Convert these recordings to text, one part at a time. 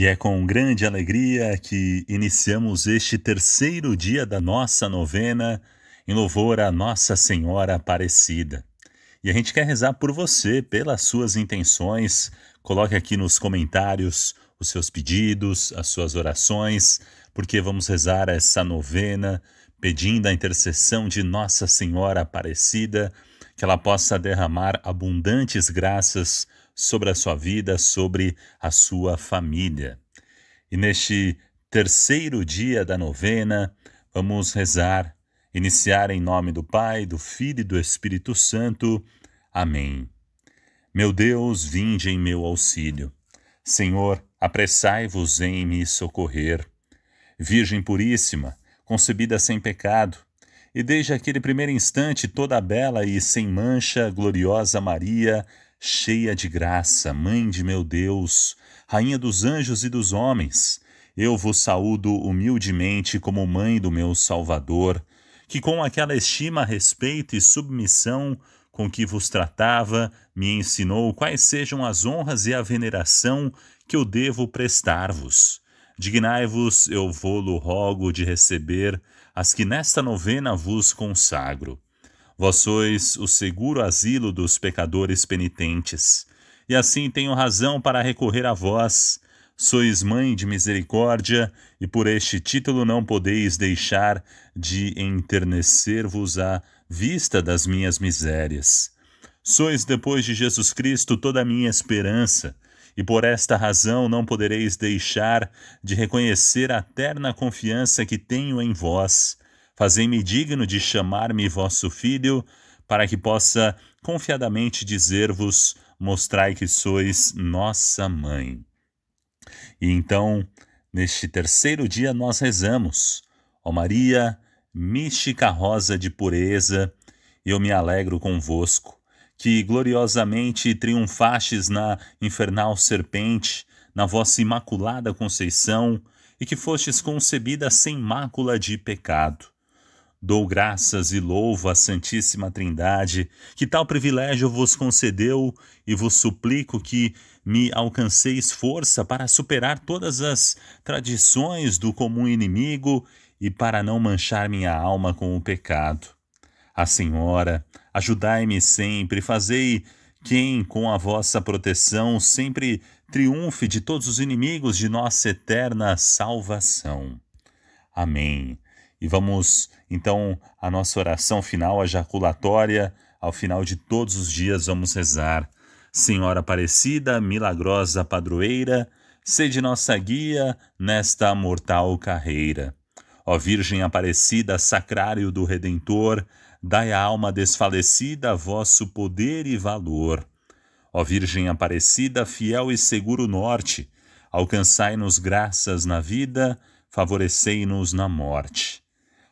E é com grande alegria que iniciamos este terceiro dia da nossa novena em louvor à Nossa Senhora Aparecida. E a gente quer rezar por você, pelas suas intenções. Coloque aqui nos comentários os seus pedidos, as suas orações, porque vamos rezar essa novena pedindo a intercessão de Nossa Senhora Aparecida, que ela possa derramar abundantes graças sobre a sua vida, sobre a sua família. E neste terceiro dia da novena, vamos rezar, iniciar em nome do Pai, do Filho e do Espírito Santo. Amém. Meu Deus, vinde em meu auxílio. Senhor, apressai-vos em me socorrer. Virgem Puríssima, concebida sem pecado, e desde aquele primeiro instante toda bela e sem mancha, gloriosa Maria, cheia de graça, Mãe de meu Deus, Rainha dos anjos e dos homens, eu vos saúdo humildemente como Mãe do meu Salvador, que com aquela estima, respeito e submissão com que vos tratava, me ensinou quais sejam as honras e a veneração que eu devo prestar-vos. Dignai-vos, eu vou-lo rogo, de receber as que nesta novena vos consagro Vós sois o seguro asilo dos pecadores penitentes, e assim tenho razão para recorrer a vós. Sois mãe de misericórdia, e por este título não podeis deixar de enternecer-vos à vista das minhas misérias. Sois depois de Jesus Cristo toda a minha esperança, e por esta razão não podereis deixar de reconhecer a terna confiança que tenho em vós Fazei-me digno de chamar-me vosso filho, para que possa confiadamente dizer-vos: mostrai que sois nossa mãe. E então, neste terceiro dia, nós rezamos: Ó Maria, mística rosa de pureza, eu me alegro convosco, que gloriosamente triunfastes na infernal serpente, na vossa imaculada conceição, e que fostes concebida sem mácula de pecado Dou graças e louvo a Santíssima Trindade, que tal privilégio vos concedeu, e vos suplico que me alcanceis força para superar todas as tradições do comum inimigo e para não manchar minha alma com o pecado. A Senhora, ajudai-me sempre, fazei quem, com a vossa proteção, sempre triunfe de todos os inimigos de nossa eterna salvação. Amém. E vamos então à nossa oração final, a jaculatória, ao final de todos os dias vamos rezar. Senhora Aparecida, milagrosa padroeira, sede nossa guia nesta mortal carreira. Ó Virgem Aparecida, sacrário do Redentor, dai à alma desfalecida vosso poder e valor. Ó Virgem Aparecida, fiel e seguro norte, alcançai-nos graças na vida, favorecei-nos na morte.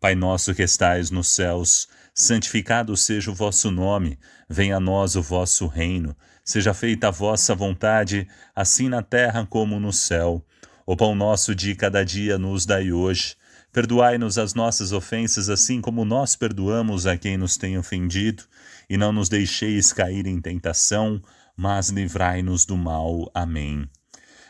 Pai nosso que estais nos céus, santificado seja o vosso nome, venha a nós o vosso reino, seja feita a vossa vontade, assim na terra como no céu. O pão nosso de cada dia nos dai hoje. Perdoai-nos as nossas ofensas, assim como nós perdoamos a quem nos tem ofendido, e não nos deixeis cair em tentação, mas livrai-nos do mal. Amém.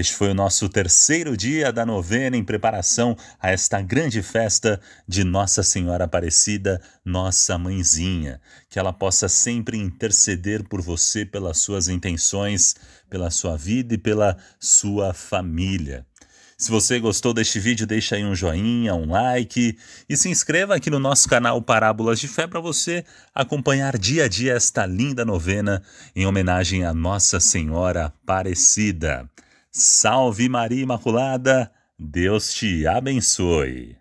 Este foi o nosso terceiro dia da novena em preparação a esta grande festa de Nossa Senhora Aparecida, nossa mãezinha. Que ela possa sempre interceder por você, pelas suas intenções, pela sua vida e pela sua família. Se você gostou deste vídeo, deixa aí um joinha, um like e se inscreva aqui no nosso canal Parábolas de Fé para você acompanhar dia a dia esta linda novena em homenagem a Nossa Senhora Aparecida. Salve Maria Imaculada, Deus te abençoe.